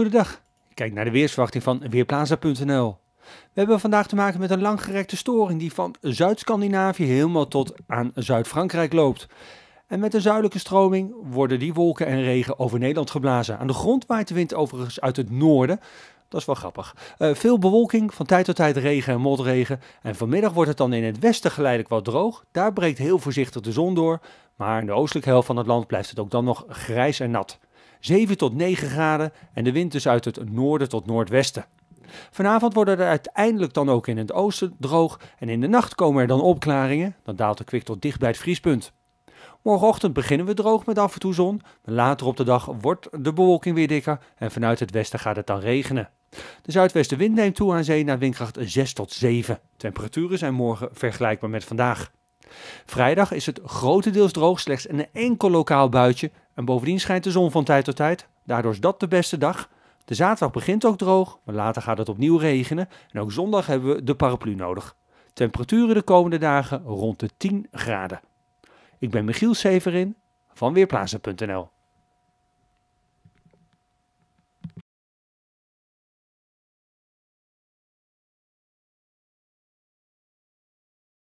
Goedendag. Kijk naar de weersverwachting van Weerplaza.nl. We hebben vandaag te maken met een langgerekte storing die van Zuid-Scandinavië helemaal tot aan Zuid-Frankrijk loopt. En met een zuidelijke stroming worden die wolken en regen over Nederland geblazen. Aan de grond waait de wind overigens uit het noorden. Dat is wel grappig. Eh, veel bewolking, van tijd tot tijd regen en motregen. En vanmiddag wordt het dan in het westen geleidelijk wat droog. Daar breekt heel voorzichtig de zon door. Maar in de oostelijke helft van het land blijft het ook dan nog grijs en nat. 7 tot 9 graden en de wind dus uit het noorden tot noordwesten. Vanavond worden er uiteindelijk dan ook in het oosten droog en in de nacht komen er dan opklaringen. Dan daalt de kwik tot dicht bij het vriespunt. Morgenochtend beginnen we droog met af en toe zon, maar later op de dag wordt de bewolking weer dikker en vanuit het westen gaat het dan regenen. De zuidwestenwind neemt toe aan zee naar windkracht 6 tot 7. Temperaturen zijn morgen vergelijkbaar met vandaag. Vrijdag is het grotendeels droog, slechts een enkel lokaal buitje en bovendien schijnt de zon van tijd tot tijd. Daardoor is dat de beste dag. De zaterdag begint ook droog, maar later gaat het opnieuw regenen. En ook zondag hebben we de paraplu nodig. Temperaturen de komende dagen rond de 10 graden. Ik ben Michiel Severin van Weerplaatsen.nl